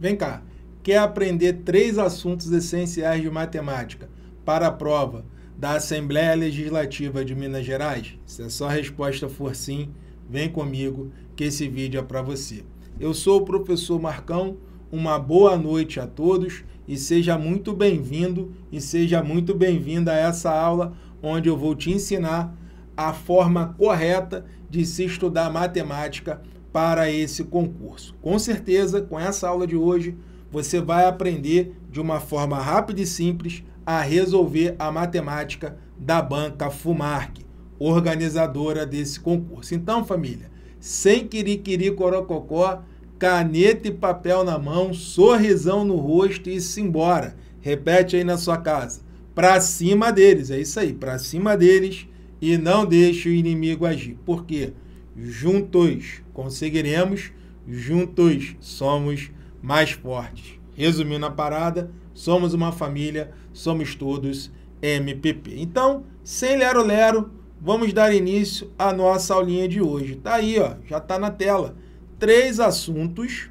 Vem cá, quer aprender três assuntos essenciais de matemática para a prova da Assembleia Legislativa de Minas Gerais? Se a sua resposta for sim, vem comigo que esse vídeo é para você. Eu sou o professor Marcão, uma boa noite a todos e seja muito bem-vindo e seja muito bem-vinda a essa aula onde eu vou te ensinar a forma correta de se estudar matemática para esse concurso. Com certeza, com essa aula de hoje, você vai aprender de uma forma rápida e simples a resolver a matemática da banca Fumarc, organizadora desse concurso. Então, família, sem quiriquiri corococó, caneta e papel na mão, sorrisão no rosto e simbora. Repete aí na sua casa. Para cima deles, é isso aí, para cima deles e não deixe o inimigo agir. Por quê? Porque juntos conseguiremos, juntos somos mais fortes. Resumindo a parada, somos uma família, somos todos MPP. Então, sem lero-lero, vamos dar início à nossa aulinha de hoje. Tá aí, ó, já tá na tela. Três assuntos.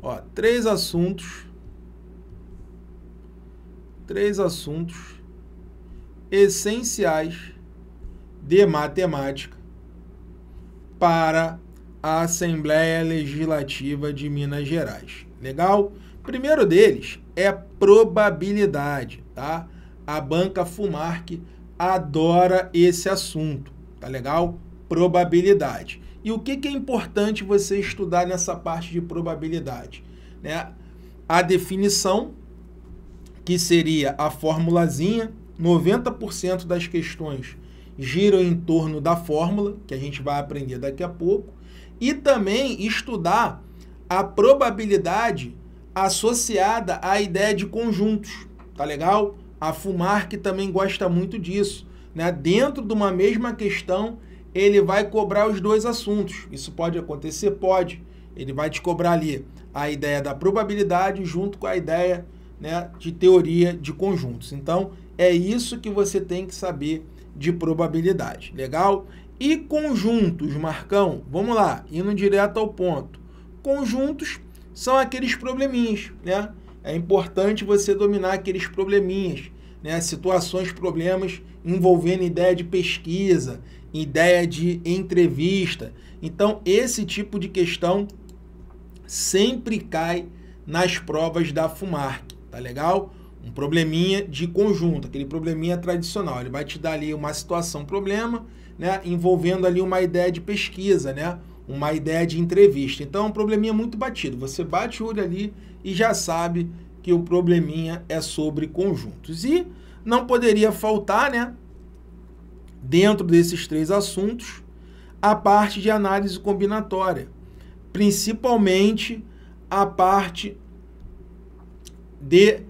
Ó, três assuntos. Três assuntos essenciais de Matemática para a Assembleia Legislativa de Minas Gerais. Legal? primeiro deles é probabilidade, tá? A banca Fumarc adora esse assunto, tá legal? Probabilidade. E o que, que é importante você estudar nessa parte de probabilidade? Né? A definição, que seria a formulazinha, 90% das questões giram em torno da fórmula, que a gente vai aprender daqui a pouco, e também estudar a probabilidade associada à ideia de conjuntos, tá legal? A Fumar que também gosta muito disso, né? Dentro de uma mesma questão, ele vai cobrar os dois assuntos. Isso pode acontecer, pode. Ele vai te cobrar ali a ideia da probabilidade junto com a ideia né, de teoria de conjuntos. Então, é isso que você tem que saber de probabilidade. Legal? E conjuntos, Marcão? Vamos lá, indo direto ao ponto. Conjuntos são aqueles probleminhas, né? É importante você dominar aqueles probleminhas, né? Situações, problemas envolvendo ideia de pesquisa, ideia de entrevista. Então, esse tipo de questão sempre cai nas provas da FUMARC, tá legal? um probleminha de conjunto, aquele probleminha tradicional. Ele vai te dar ali uma situação, um problema, né, envolvendo ali uma ideia de pesquisa, né, uma ideia de entrevista. Então, é um probleminha muito batido. Você bate o olho ali e já sabe que o probleminha é sobre conjuntos. E não poderia faltar, né, dentro desses três assuntos, a parte de análise combinatória, principalmente a parte de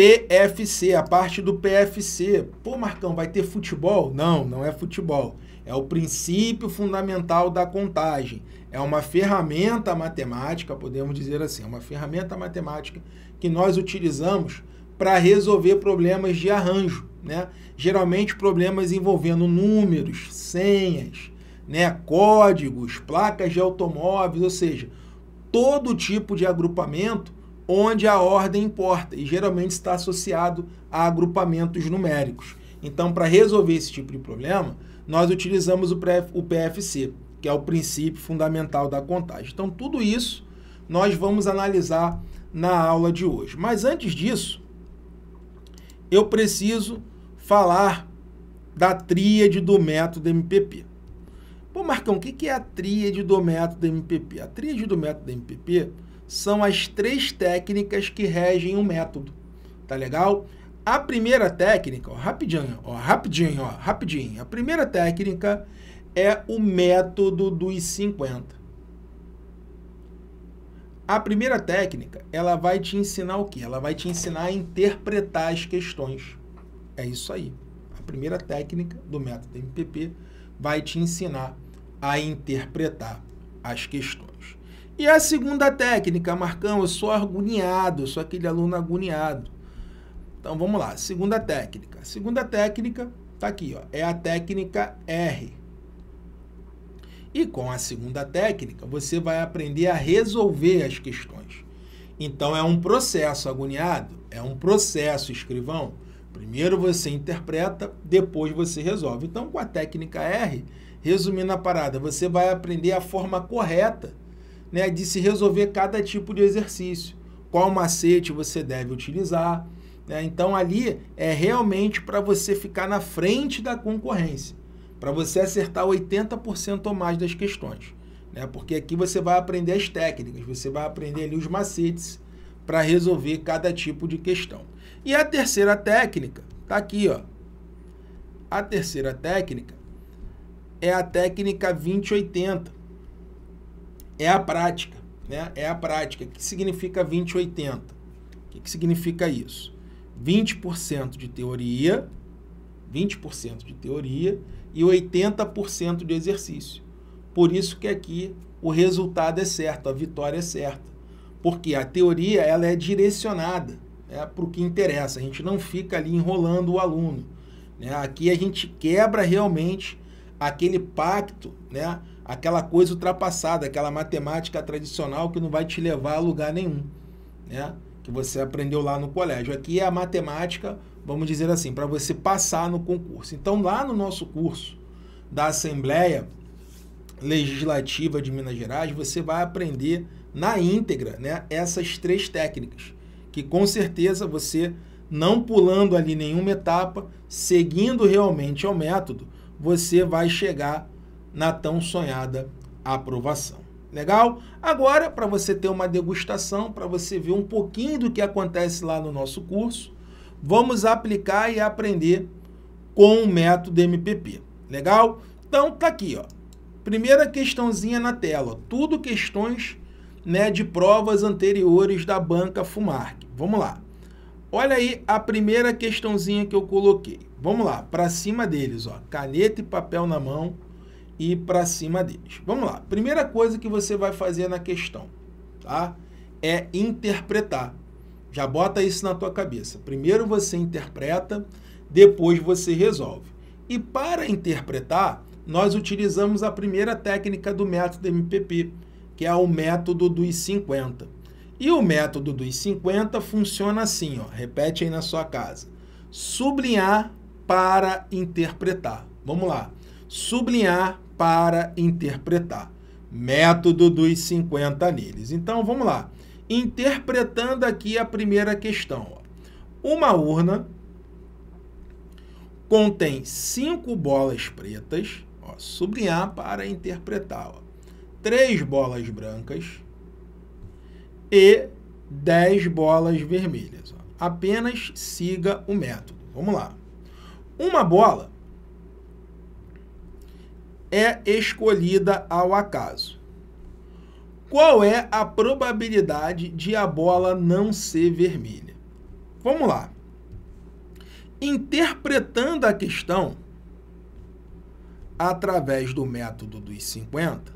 PFC, a parte do PFC. Pô, Marcão, vai ter futebol? Não, não é futebol. É o princípio fundamental da contagem. É uma ferramenta matemática, podemos dizer assim, é uma ferramenta matemática que nós utilizamos para resolver problemas de arranjo, né? Geralmente problemas envolvendo números, senhas, né, códigos, placas de automóveis, ou seja, todo tipo de agrupamento onde a ordem importa e geralmente está associado a agrupamentos numéricos. Então, para resolver esse tipo de problema, nós utilizamos o PFC, que é o princípio fundamental da contagem. Então, tudo isso nós vamos analisar na aula de hoje. Mas antes disso, eu preciso falar da tríade do método MPP. Pô, Marcão, o que é a tríade do método MPP? A tríade do método MPP são as três técnicas que regem o um método. Tá legal? A primeira técnica, ó, rapidinho, ó, rapidinho, ó, rapidinho. A primeira técnica é o método dos 50. A primeira técnica, ela vai te ensinar o que? Ela vai te ensinar a interpretar as questões. É isso aí. A primeira técnica do método MPP vai te ensinar a interpretar as questões. E a segunda técnica, Marcão, eu sou agoniado, eu sou aquele aluno agoniado. Então vamos lá, segunda técnica. Segunda técnica tá aqui, ó, é a técnica R. E com a segunda técnica, você vai aprender a resolver as questões. Então é um processo agoniado, é um processo, escrivão. Primeiro você interpreta, depois você resolve. Então com a técnica R, resumindo a parada, você vai aprender a forma correta né, de se resolver cada tipo de exercício, qual macete você deve utilizar. Né? Então, ali é realmente para você ficar na frente da concorrência, para você acertar 80% ou mais das questões. Né? Porque aqui você vai aprender as técnicas, você vai aprender ali os macetes para resolver cada tipo de questão. E a terceira técnica, está aqui, ó. A terceira técnica é a técnica 2080 é a prática, né? É a prática. O que significa 20-80? O que, significa isso? 20% de teoria, 20% de teoria e 80% de exercício. Por isso que aqui o resultado é certo, a vitória é certa. Porque a teoria ela é direcionada né, para o que interessa. A gente não fica ali enrolando o aluno. Né? Aqui a gente quebra realmente aquele pacto né, aquela coisa ultrapassada, aquela matemática tradicional que não vai te levar a lugar nenhum, né? Que você aprendeu lá no colégio. Aqui é a matemática, vamos dizer assim, para você passar no concurso. Então, lá no nosso curso da Assembleia Legislativa de Minas Gerais, você vai aprender na íntegra, né, essas três técnicas, que com certeza você não pulando ali nenhuma etapa, seguindo realmente ao método, você vai chegar na tão sonhada aprovação. Legal? Agora, para você ter uma degustação, para você ver um pouquinho do que acontece lá no nosso curso, vamos aplicar e aprender com o método MPP. Legal? Então, tá aqui, ó. Primeira questãozinha na tela, ó. tudo questões né, de provas anteriores da banca Fumarc. Vamos lá. Olha aí a primeira questãozinha que eu coloquei. Vamos lá, para cima deles, ó. Caneta e papel na mão ir para cima deles. Vamos lá. Primeira coisa que você vai fazer na questão, tá? É interpretar. Já bota isso na tua cabeça. Primeiro você interpreta, depois você resolve. E para interpretar, nós utilizamos a primeira técnica do método MPP, que é o método dos 50. E o método dos 50 funciona assim, ó, repete aí na sua casa. Sublinhar para interpretar. Vamos lá. Sublinhar para interpretar. Método dos 50 níveis. Então vamos lá. Interpretando aqui a primeira questão. Uma urna contém cinco bolas pretas, ó, sublinhar para interpretar. Ó. Três bolas brancas e dez bolas vermelhas. Ó. Apenas siga o método. Vamos lá. Uma bola é escolhida ao acaso. Qual é a probabilidade de a bola não ser vermelha? Vamos lá. Interpretando a questão através do método dos 50,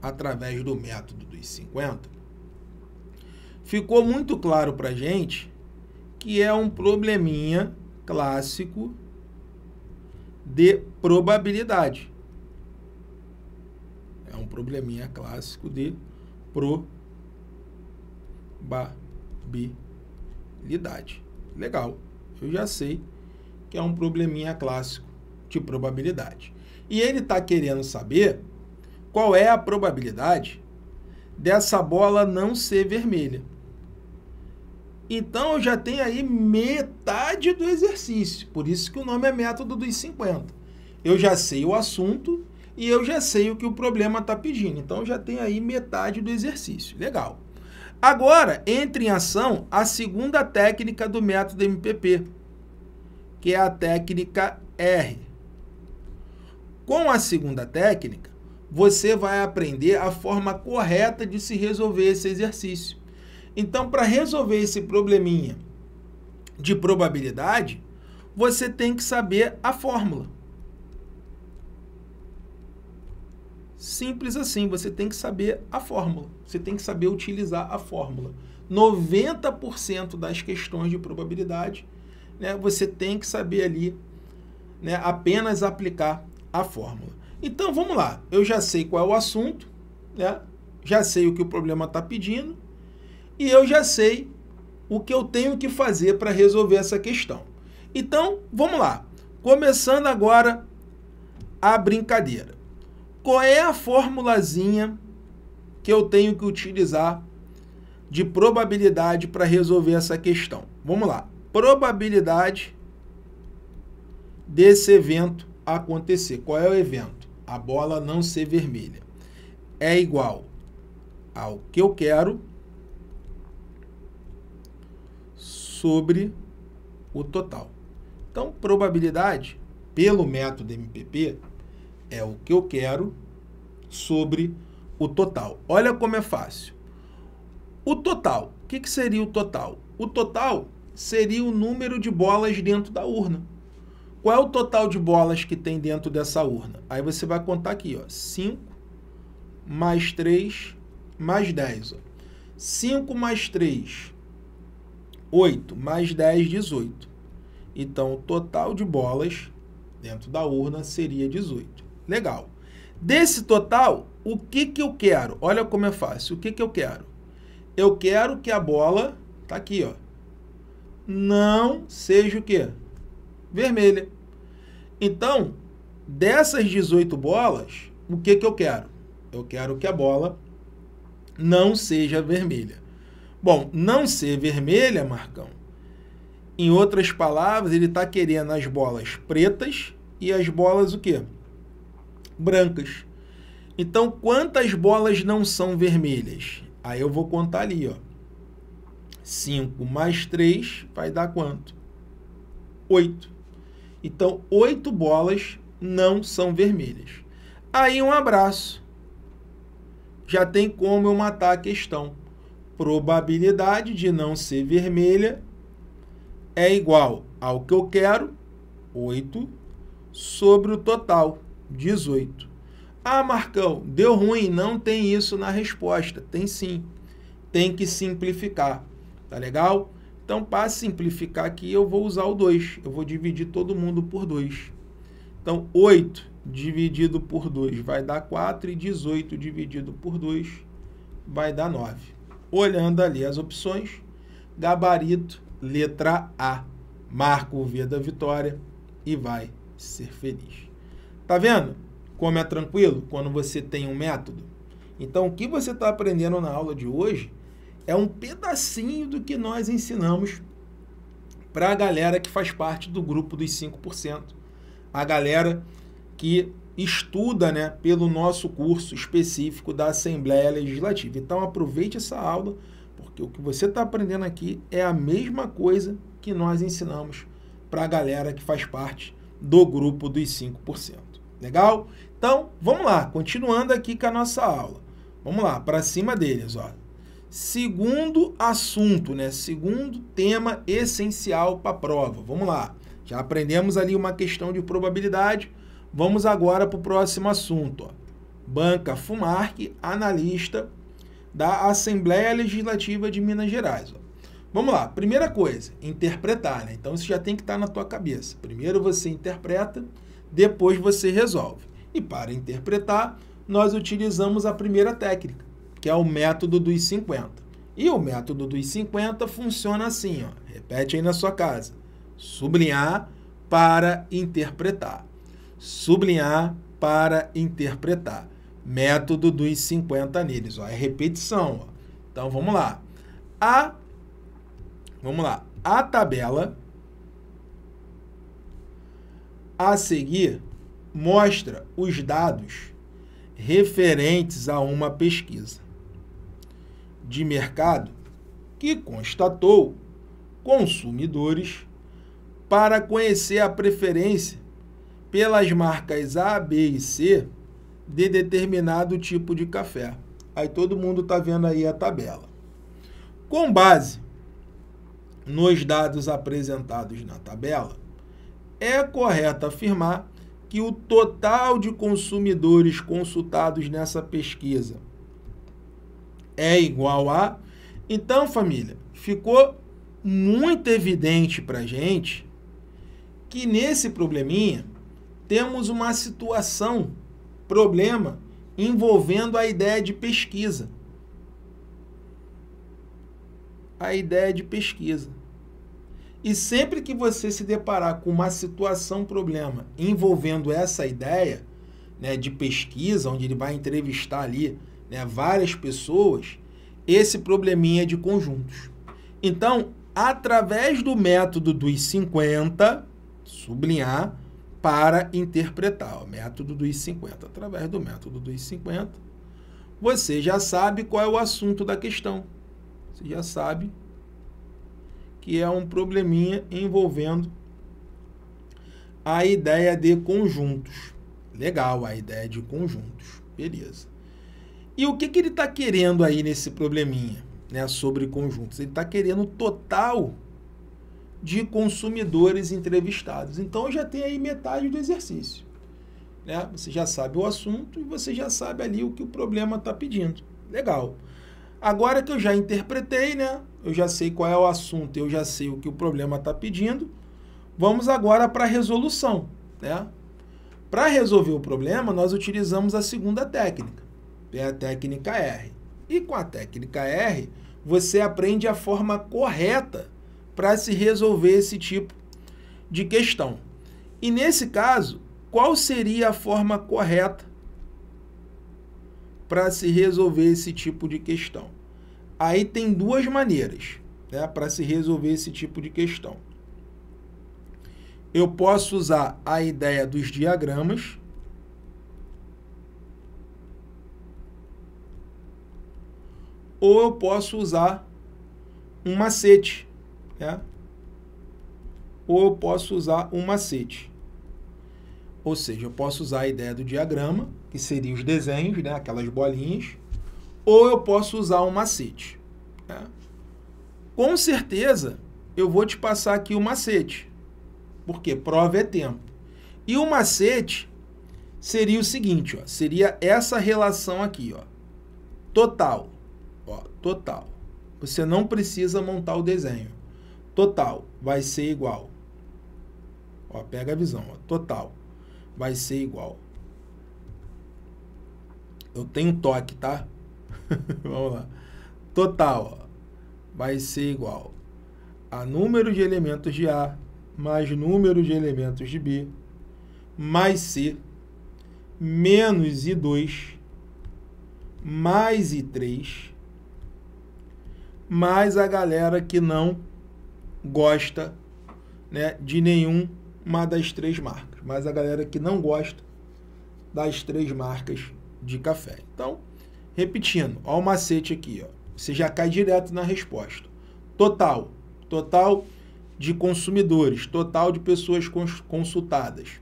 através do método dos 50, ficou muito claro para gente que é um probleminha clássico de probabilidade. É um probleminha clássico de probabilidade. Legal, eu já sei que é um probleminha clássico de probabilidade. E ele está querendo saber qual é a probabilidade dessa bola não ser vermelha. Então já tem aí metade do exercício. Por isso que o nome é método dos 50. Eu já sei o assunto e eu já sei o que o problema está pedindo. Então já tem aí metade do exercício. Legal. Agora entra em ação a segunda técnica do método MPP, que é a técnica R. Com a segunda técnica, você vai aprender a forma correta de se resolver esse exercício. Então, para resolver esse probleminha de probabilidade, você tem que saber a fórmula. Simples assim, você tem que saber a fórmula. Você tem que saber utilizar a fórmula. 90% das questões de probabilidade, né, você tem que saber ali né, apenas aplicar a fórmula. Então vamos lá, eu já sei qual é o assunto, né, já sei o que o problema está pedindo, e eu já sei o que eu tenho que fazer para resolver essa questão. Então, vamos lá. Começando agora a brincadeira. Qual é a formulazinha que eu tenho que utilizar de probabilidade para resolver essa questão? Vamos lá. Probabilidade desse evento acontecer. Qual é o evento? A bola não ser vermelha. É igual ao que eu quero sobre o total. Então, probabilidade, pelo método MPP, é o que eu quero sobre o total. Olha como é fácil. O total, o que, que seria o total? O total seria o número de bolas dentro da urna. Qual é o total de bolas que tem dentro dessa urna? Aí você vai contar aqui, ó, 5 mais 3 mais 10. 5 mais 3 8 mais 10, 18. Então, o total de bolas dentro da urna seria 18. Legal. Desse total, o que, que eu quero? Olha como é fácil. O que, que eu quero? Eu quero que a bola, tá aqui, ó, não seja o quê? Vermelha. Então, dessas 18 bolas, o que, que eu quero? Eu quero que a bola não seja vermelha. Bom, não ser vermelha, Marcão, em outras palavras, ele está querendo as bolas pretas e as bolas o quê? Brancas. Então, quantas bolas não são vermelhas? Aí eu vou contar ali, ó. 5 mais 3 vai dar quanto? 8. Então, 8 bolas não são vermelhas. Aí um abraço. Já tem como eu matar a questão probabilidade de não ser vermelha é igual ao que eu quero, 8, sobre o total, 18. Ah, Marcão, deu ruim, não tem isso na resposta. Tem sim. Tem que simplificar, tá legal? Então, para simplificar aqui, eu vou usar o 2. Eu vou dividir todo mundo por 2. Então, 8 dividido por 2 vai dar 4 e 18 dividido por 2 vai dar 9 olhando ali as opções, gabarito, letra A. Marca o V da vitória e vai ser feliz. Tá vendo como é tranquilo quando você tem um método? Então, o que você está aprendendo na aula de hoje é um pedacinho do que nós ensinamos para a galera que faz parte do grupo dos 5%, a galera que estuda né, pelo nosso curso específico da Assembleia Legislativa. Então aproveite essa aula, porque o que você está aprendendo aqui é a mesma coisa que nós ensinamos para a galera que faz parte do grupo dos 5%. Legal? Então, vamos lá, continuando aqui com a nossa aula. Vamos lá, para cima deles, ó. Segundo assunto, né? Segundo tema essencial para a prova. Vamos lá. Já aprendemos ali uma questão de probabilidade Vamos agora para o próximo assunto. Ó. Banca Fumarc, analista da Assembleia Legislativa de Minas Gerais. Ó. Vamos lá, primeira coisa, interpretar, né? Então isso já tem que estar tá na tua cabeça. Primeiro você interpreta, depois você resolve. E para interpretar, nós utilizamos a primeira técnica, que é o método dos 50. E o método dos 50 funciona assim, ó. Repete aí na sua casa. Sublinhar para interpretar sublinhar para interpretar. Método dos 50 anilhas, ó, é repetição. Ó. Então vamos lá. A Vamos lá. A tabela a seguir mostra os dados referentes a uma pesquisa de mercado que constatou consumidores para conhecer a preferência pelas marcas A, B e C de determinado tipo de café. Aí todo mundo está vendo aí a tabela. Com base nos dados apresentados na tabela, é correto afirmar que o total de consumidores consultados nessa pesquisa é igual a. Então, família, ficou muito evidente para gente que nesse probleminha temos uma situação, problema, envolvendo a ideia de pesquisa. A ideia de pesquisa. E sempre que você se deparar com uma situação, problema envolvendo essa ideia né, de pesquisa, onde ele vai entrevistar ali né, várias pessoas, esse probleminha é de conjuntos. Então, através do método dos 50, sublinhar, para interpretar o método dos 50. Através do método dos 50, você já sabe qual é o assunto da questão. Você já sabe que é um probleminha envolvendo a ideia de conjuntos. Legal, a ideia de conjuntos. Beleza. E o que, que ele está querendo aí nesse probleminha né, sobre conjuntos? Ele está querendo o total de consumidores entrevistados. Então já tem aí metade do exercício. Né? Você já sabe o assunto e você já sabe ali o que o problema está pedindo. Legal. Agora que eu já interpretei, né? Eu já sei qual é o assunto, eu já sei o que o problema está pedindo. Vamos agora para a resolução, né? Para resolver o problema, nós utilizamos a segunda técnica, que é a técnica R. E com a técnica R, você aprende a forma correta para se resolver esse tipo de questão. E nesse caso, qual seria a forma correta para se resolver esse tipo de questão? Aí tem duas maneiras né, para se resolver esse tipo de questão. Eu posso usar a ideia dos diagramas. Ou eu posso usar um macete né? Ou eu posso usar um macete. Ou seja, eu posso usar a ideia do diagrama, que seriam os desenhos, né? aquelas bolinhas, ou eu posso usar um macete. Né? Com certeza, eu vou te passar aqui o macete, porque prova é tempo. E o macete seria o seguinte, ó, seria essa relação aqui, ó, total, ó, total. Você não precisa montar o desenho total vai ser igual. Ó, pega a visão, ó, total vai ser igual. Eu tenho toque, tá? Vamos lá. Total ó, vai ser igual a número de elementos de A mais número de elementos de B mais C menos I2 mais I3 mais a galera que não gosta né, de nenhuma das três marcas, mas a galera que não gosta das três marcas de café. Então, repetindo, ó o macete aqui, ó. Você já cai direto na resposta. Total, total de consumidores, total de pessoas consultadas.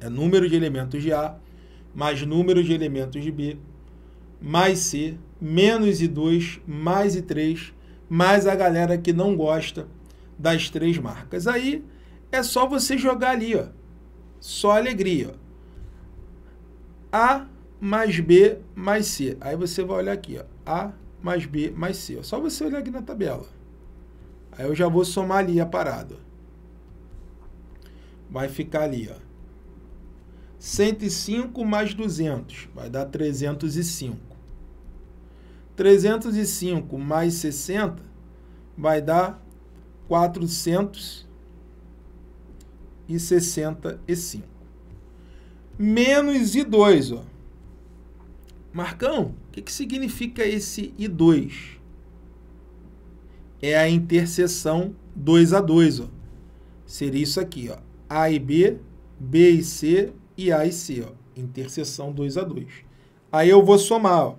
É número de elementos de A, mais número de elementos de B, mais C, menos I2, mais I3, mas a galera que não gosta das três marcas. Aí é só você jogar ali, ó. Só alegria. Ó. A mais B mais C. Aí você vai olhar aqui, ó. A mais B mais C. Ó. Só você olhar aqui na tabela. Aí eu já vou somar ali a parada. Vai ficar ali, ó. 105 mais 200, vai dar 305. 305 mais 60 vai dar 465. Menos I2, ó. Marcão, o que, que significa esse I2? É a interseção 2 a 2, ó. Seria isso aqui, ó. A e B, B e C e A e C, ó. Interseção 2 a 2. Aí eu vou somar, ó.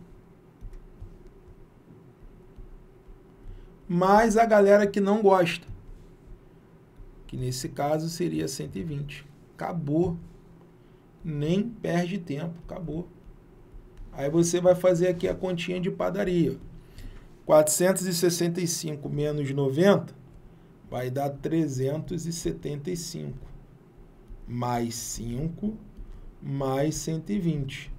mais a galera que não gosta. Que nesse caso seria 120. Acabou. Nem perde tempo, acabou. Aí você vai fazer aqui a continha de padaria. 465 menos 90 vai dar 375. Mais 5, mais 120.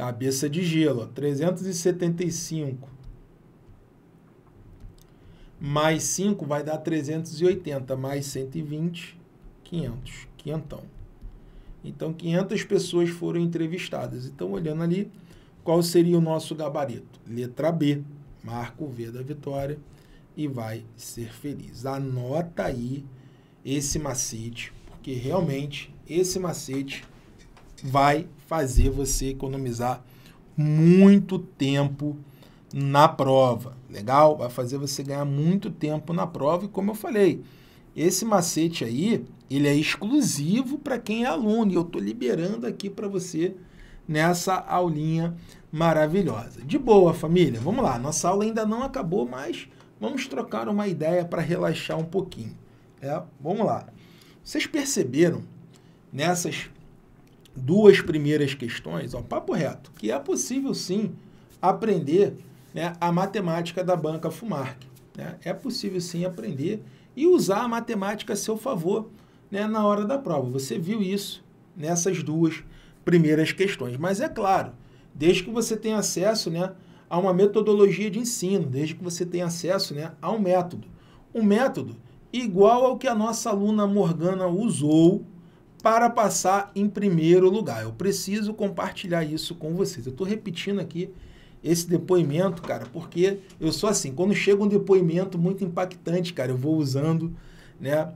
Cabeça de gelo. 375 mais 5 vai dar 380, mais 120, 500, quinhentão. Então, 500 pessoas foram entrevistadas. Então, olhando ali, qual seria o nosso gabarito? Letra B, marca o V da vitória e vai ser feliz. Anota aí esse macete, porque realmente esse macete vai fazer você economizar muito tempo na prova. Legal? Vai fazer você ganhar muito tempo na prova e como eu falei, esse macete aí, ele é exclusivo para quem é aluno e eu estou liberando aqui para você nessa aulinha maravilhosa. De boa, família. Vamos lá. Nossa aula ainda não acabou, mas vamos trocar uma ideia para relaxar um pouquinho. É, vamos lá. Vocês perceberam nessas duas primeiras questões, ó, papo reto, que é possível sim aprender né, a matemática da banca Fumarc. Né? É possível sim aprender e usar a matemática a seu favor né, na hora da prova. Você viu isso nessas duas primeiras questões. Mas é claro, desde que você tenha acesso né, a uma metodologia de ensino, desde que você tenha acesso né, a um método. Um método igual ao que a nossa aluna Morgana usou para passar em primeiro lugar. Eu preciso compartilhar isso com vocês. Eu estou repetindo aqui esse depoimento, cara, porque eu sou assim, quando chega um depoimento muito impactante, cara, eu vou usando, né,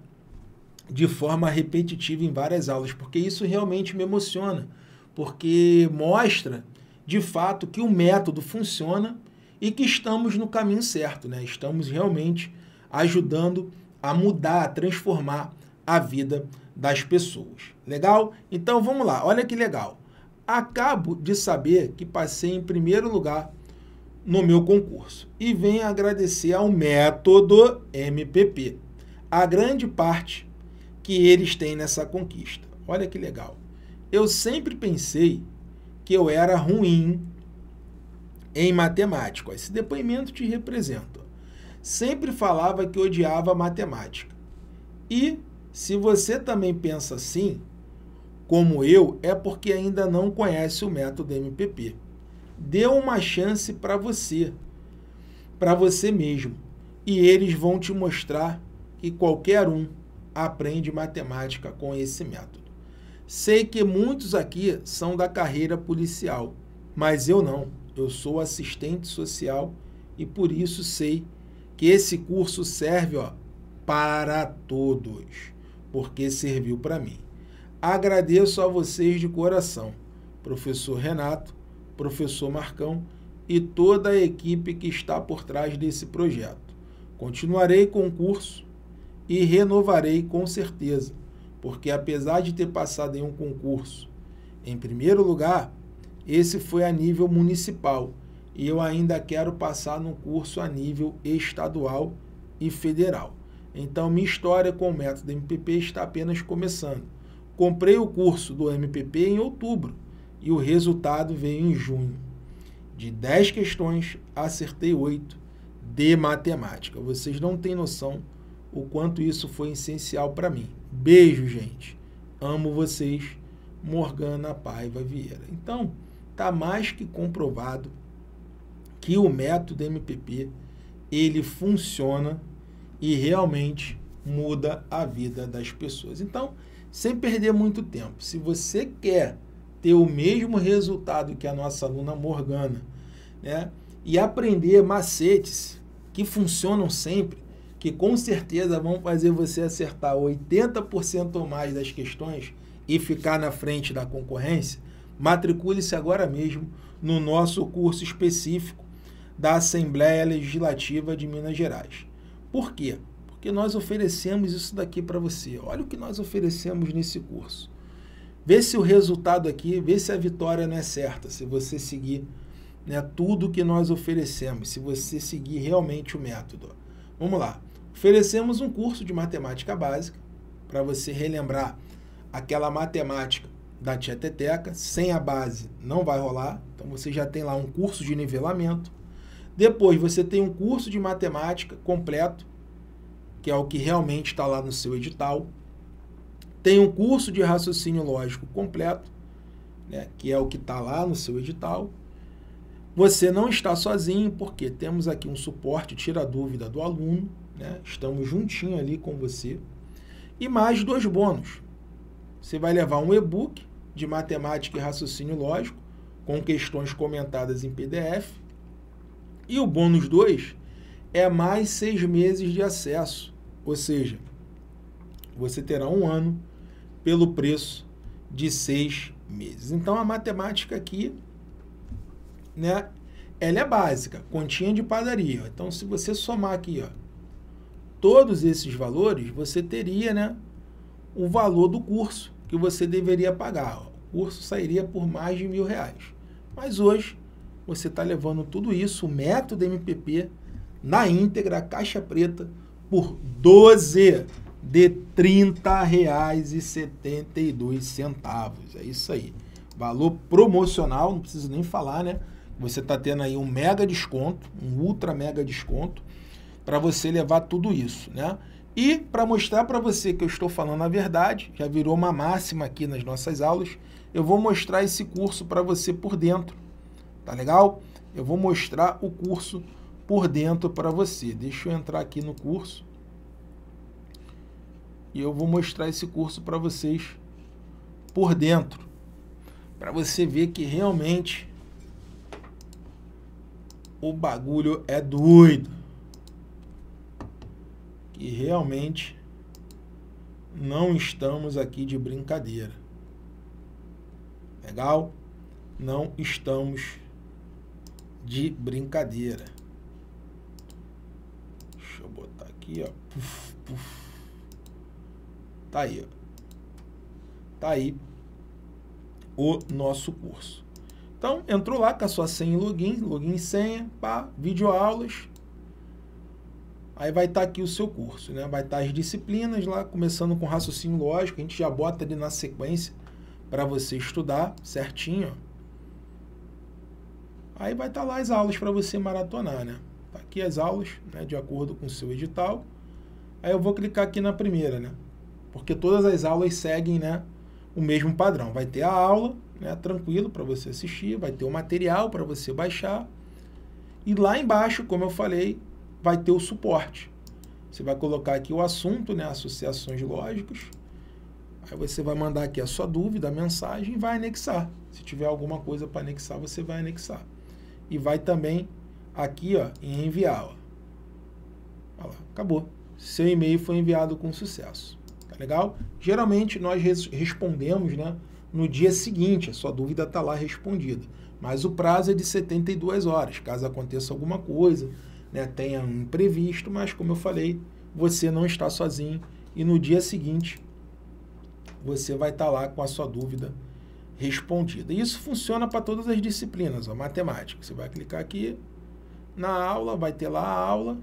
de forma repetitiva em várias aulas, porque isso realmente me emociona, porque mostra de fato que o método funciona e que estamos no caminho certo, né? Estamos realmente ajudando a mudar, a transformar a vida das pessoas. Legal? Então vamos lá, olha que legal. Acabo de saber que passei em primeiro lugar no meu concurso e venho agradecer ao método MPP, a grande parte que eles têm nessa conquista. Olha que legal. Eu sempre pensei que eu era ruim em matemática. Esse depoimento te representa. Sempre falava que odiava matemática. E se você também pensa assim, como eu é porque ainda não conhece o método MPP. Dê uma chance para você, para você mesmo, e eles vão te mostrar que qualquer um aprende matemática com esse método. Sei que muitos aqui são da carreira policial, mas eu não. Eu sou assistente social e por isso sei que esse curso serve ó, para todos, porque serviu para mim. Agradeço a vocês de coração, professor Renato, professor Marcão e toda a equipe que está por trás desse projeto. Continuarei com o curso e renovarei com certeza, porque apesar de ter passado em um concurso, em primeiro lugar, esse foi a nível municipal e eu ainda quero passar no curso a nível estadual e federal. Então, minha história com o método MPP está apenas começando Comprei o curso do MPP em outubro e o resultado veio em junho. De 10 questões, acertei 8 de matemática. Vocês não têm noção o quanto isso foi essencial para mim. Beijo, gente. Amo vocês. Morgana Paiva Vieira. Então, tá mais que comprovado que o método MPP ele funciona e realmente muda a vida das pessoas. Então, sem perder muito tempo. Se você quer ter o mesmo resultado que a nossa aluna Morgana, né? E aprender macetes que funcionam sempre, que com certeza vão fazer você acertar 80% ou mais das questões e ficar na frente da concorrência, matricule-se agora mesmo no nosso curso específico da Assembleia Legislativa de Minas Gerais. Por quê? que nós oferecemos isso daqui para você. Olha o que nós oferecemos nesse curso. Vê se o resultado aqui, vê se a vitória não é certa, se você seguir né, tudo que nós oferecemos, se você seguir realmente o método. Vamos lá. Oferecemos um curso de matemática básica para você relembrar aquela matemática da tieteteca. Sem a base não vai rolar. Então você já tem lá um curso de nivelamento. Depois você tem um curso de matemática completo que é o que realmente está lá no seu edital. Tem um curso de raciocínio lógico completo, né, que é o que está lá no seu edital. Você não está sozinho, porque temos aqui um suporte, tira a dúvida do aluno, né? estamos juntinho ali com você. E mais dois bônus. Você vai levar um e-book de matemática e raciocínio lógico, com questões comentadas em PDF. E o bônus 2 é mais seis meses de acesso ou seja, você terá um ano pelo preço de seis meses. Então a matemática aqui, né, ela é básica, continha de padaria. Então se você somar aqui, ó, todos esses valores, você teria, né, o valor do curso que você deveria pagar. O curso sairia por mais de mil reais. Mas hoje você está levando tudo isso, o método MPP, na íntegra, caixa preta, por 12 de R$ 30,72. É isso aí. Valor promocional, não preciso nem falar, né? Você está tendo aí um mega desconto, um ultra mega desconto, para você levar tudo isso, né? E para mostrar para você que eu estou falando a verdade, já virou uma máxima aqui nas nossas aulas, eu vou mostrar esse curso para você por dentro, tá legal? Eu vou mostrar o curso por dentro para você. Deixa eu entrar aqui no curso e eu vou mostrar esse curso para vocês por dentro, para você ver que realmente o bagulho é doido. Que realmente não estamos aqui de brincadeira. Legal? Não estamos de brincadeira. Aqui, ó. Puf, puf. Tá aí, ó. Tá aí o nosso curso. Então, entrou lá com a sua senha e login, login e senha, pá, videoaulas. Aí vai estar tá aqui o seu curso, né? Vai estar tá as disciplinas lá, começando com raciocínio lógico, a gente já bota ali na sequência para você estudar certinho. Aí vai estar tá lá as aulas para você maratonar, né? aqui as aulas, né, de acordo com o seu edital. Aí eu vou clicar aqui na primeira, né? Porque todas as aulas seguem, né, o mesmo padrão. Vai ter a aula, né, tranquilo para você assistir, vai ter o material para você baixar. E lá embaixo, como eu falei, vai ter o suporte. Você vai colocar aqui o assunto, né, associações lógicas. Aí você vai mandar aqui a sua dúvida, a mensagem e vai anexar. Se tiver alguma coisa para anexar, você vai anexar. E vai também aqui ó, em enviar. Ó. Ó lá, acabou. Seu e-mail foi enviado com sucesso. Tá legal? Geralmente nós res respondemos né, no dia seguinte, a sua dúvida está lá respondida. Mas o prazo é de 72 horas, caso aconteça alguma coisa, né, tenha um imprevisto, mas como eu falei, você não está sozinho e no dia seguinte você vai estar tá lá com a sua dúvida respondida. Isso funciona para todas as disciplinas, ó, matemática. Você vai clicar aqui, na aula, vai ter lá a aula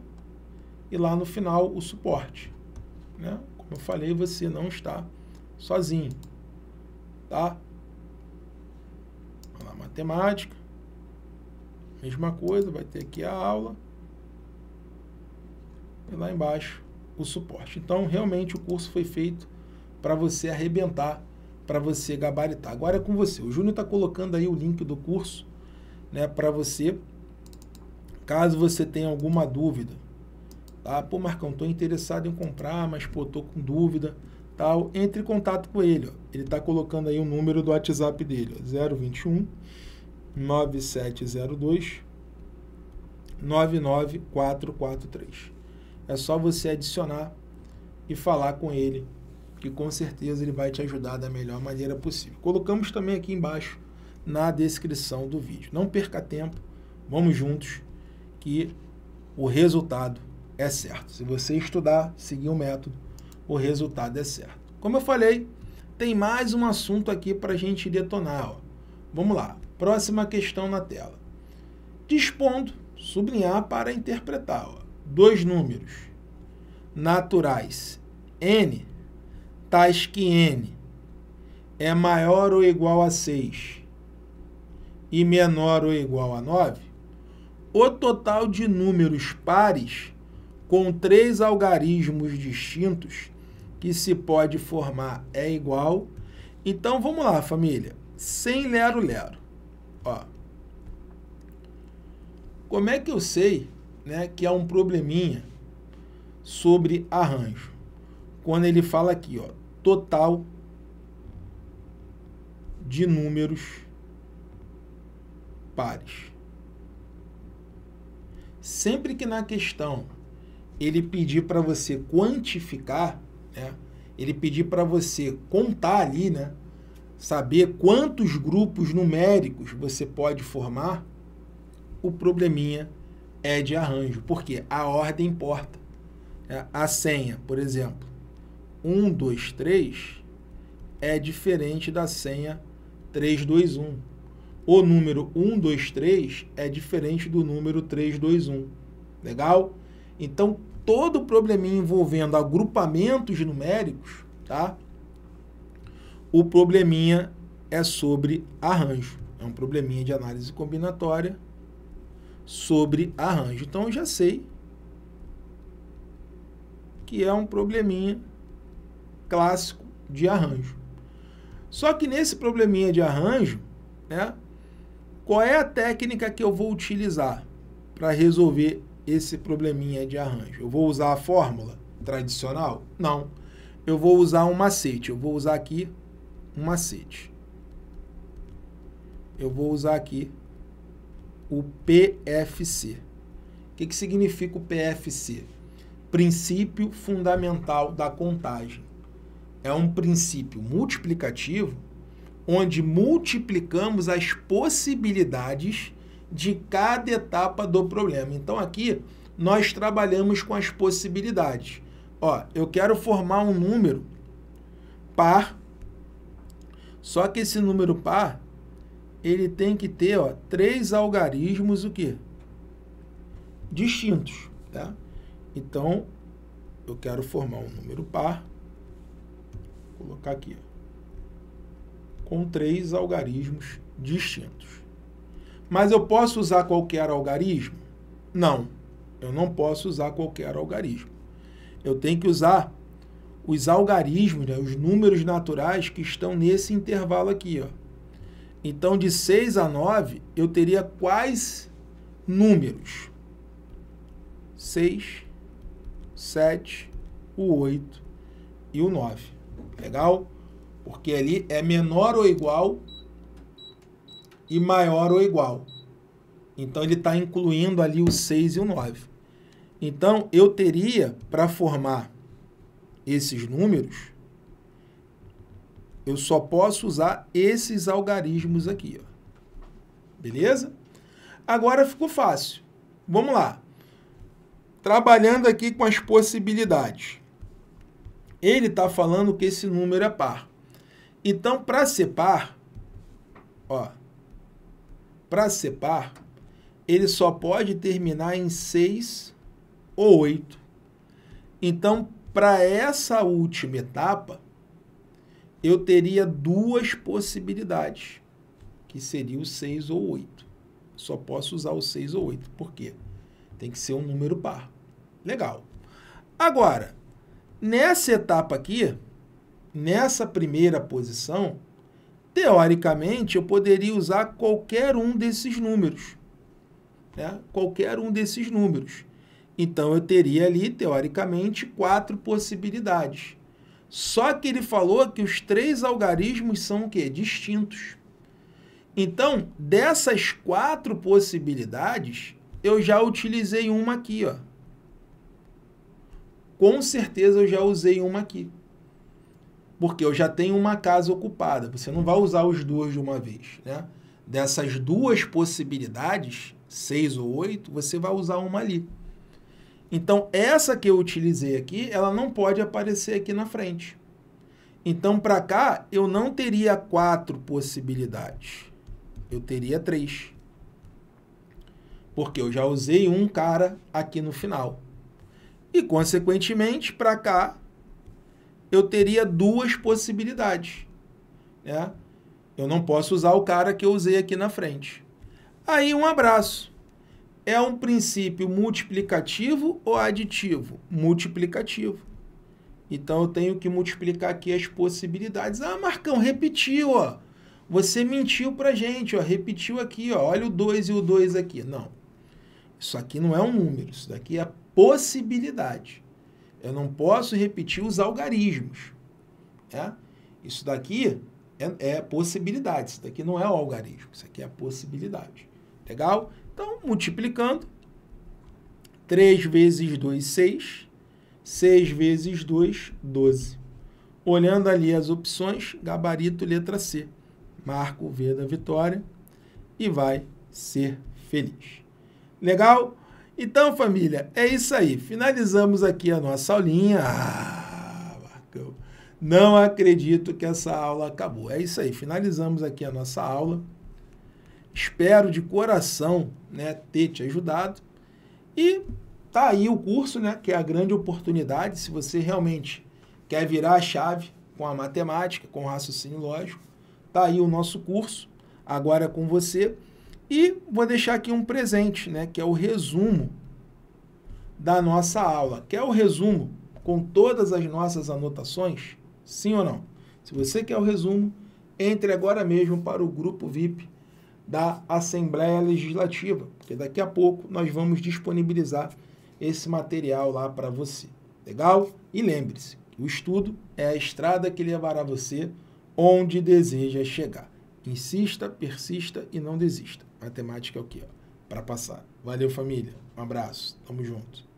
e lá no final o suporte. Né? Como eu falei, você não está sozinho. Tá? Lá, matemática. Mesma coisa, vai ter aqui a aula. E lá embaixo o suporte. Então, realmente, o curso foi feito para você arrebentar, para você gabaritar. Agora é com você. O Júnior está colocando aí o link do curso né, para você Caso você tenha alguma dúvida, tá? Pô, Marcão, tô interessado em comprar, mas pô, tô com dúvida, tal. Entre em contato com ele, ó. Ele tá colocando aí o número do WhatsApp dele, ó, 021 9702 99443. É só você adicionar e falar com ele, que com certeza ele vai te ajudar da melhor maneira possível. Colocamos também aqui embaixo na descrição do vídeo. Não perca tempo, vamos juntos que o resultado é certo. Se você estudar, seguir o um método, o resultado é certo. Como eu falei, tem mais um assunto aqui para a gente detonar. Ó. Vamos lá, próxima questão na tela. Dispondo, sublinhar para interpretar. Ó. Dois números naturais n, tais que n é maior ou igual a 6 e menor ou igual a 9, o total de números pares com três algarismos distintos que se pode formar é igual. Então vamos lá, família. Sem lero lero. Ó. Como é que eu sei, né, que é um probleminha sobre arranjo? Quando ele fala aqui, ó, total de números pares. Sempre que na questão ele pedir para você quantificar, né? ele pedir para você contar ali, né? saber quantos grupos numéricos você pode formar, o probleminha é de arranjo, porque a ordem importa. Né. A senha, por exemplo, 1, 2, 3 é diferente da senha 3, 2, 1 o número 123 é diferente do número 321. Legal? Então, todo probleminha envolvendo agrupamentos numéricos, tá? O probleminha é sobre arranjo. É um probleminha de análise combinatória sobre arranjo. Então, eu já sei que é um probleminha clássico de arranjo. Só que nesse probleminha de arranjo, né? Qual é a técnica que eu vou utilizar para resolver esse probleminha de arranjo? Eu vou usar a fórmula tradicional? Não. Eu vou usar um macete. Eu vou usar aqui um macete. Eu vou usar aqui o PFC. O que, que significa o PFC? Princípio fundamental da contagem. É um princípio multiplicativo onde multiplicamos as possibilidades de cada etapa do problema. Então aqui nós trabalhamos com as possibilidades. Ó, eu quero formar um número par, só que esse número par ele tem que ter ó, três algarismos o quê? distintos. Tá? Então, eu quero formar um número par, vou colocar aqui. Ó com três algarismos distintos. Mas eu posso usar qualquer algarismo? Não, eu não posso usar qualquer algarismo. Eu tenho que usar os algarismos, né, os números naturais que estão nesse intervalo aqui. Ó. Então, de 6 a 9, eu teria quais números? 6, 7, o 8 e o 9. Legal? Porque ali é menor ou igual e maior ou igual. Então ele está incluindo ali o 6 e o 9. Então eu teria para formar esses números, eu só posso usar esses algarismos aqui. Ó. Beleza? Agora ficou fácil. Vamos lá. Trabalhando aqui com as possibilidades. Ele está falando que esse número é par. Então, para CEPAR, ó, para CEPAR, ele só pode terminar em 6 ou 8. Então, para essa última etapa, eu teria duas possibilidades, que seria o 6 ou 8. Só posso usar o 6 ou 8. Por quê? Tem que ser um número par. Legal. Agora, nessa etapa aqui, nessa primeira posição, teoricamente eu poderia usar qualquer um desses números. Né? Qualquer um desses números. Então eu teria ali, teoricamente, quatro possibilidades. Só que ele falou que os três algarismos são o quê? Distintos. Então, dessas quatro possibilidades, eu já utilizei uma aqui, ó. Com certeza eu já usei uma aqui porque eu já tenho uma casa ocupada. Você não vai usar os dois de uma vez, né? Dessas duas possibilidades, seis ou oito, você vai usar uma ali. Então, essa que eu utilizei aqui, ela não pode aparecer aqui na frente. Então, para cá, eu não teria quatro possibilidades. Eu teria três. Porque eu já usei um cara aqui no final. E, consequentemente, para cá, eu teria duas possibilidades. Né? Eu não posso usar o cara que eu usei aqui na frente. Aí um abraço. É um princípio multiplicativo ou aditivo? Multiplicativo. Então eu tenho que multiplicar aqui as possibilidades. Ah, Marcão, repetiu, ó. Você mentiu a gente, ó. Repetiu aqui, ó. Olha o 2 e o 2 aqui. Não. Isso aqui não é um número, isso daqui é possibilidade. Eu não posso repetir os algarismos. Né? Isso daqui é, é, possibilidade. Isso daqui não é o algarismo. Isso aqui é a possibilidade. Legal? Então, multiplicando. 3 vezes 2, 6. 6 vezes 2, 12. Olhando ali as opções, gabarito letra C. Marco o V da vitória e vai ser feliz. Legal? Legal? Então, família, é isso aí. Finalizamos aqui a nossa aulinha. Ah, Marcão, não acredito que essa aula acabou. É isso aí. Finalizamos aqui a nossa aula. Espero de coração né, ter te ajudado. E tá aí o curso, né, que é a grande oportunidade se você realmente quer virar a chave com a matemática, com o raciocínio lógico. Tá aí o nosso curso agora é com você. E vou deixar aqui um presente, né, que é o resumo da nossa aula. Quer o resumo com todas as nossas anotações? Sim ou não? Se você quer o resumo, entre agora mesmo para o grupo VIP da Assembleia Legislativa, porque daqui a pouco nós vamos disponibilizar esse material lá para você. Legal? E lembre-se, o estudo é a estrada que levará você onde deseja chegar. Insista, persista e não desista matemática é o quê? Para passar. Valeu, família. Um abraço. Tamo junto.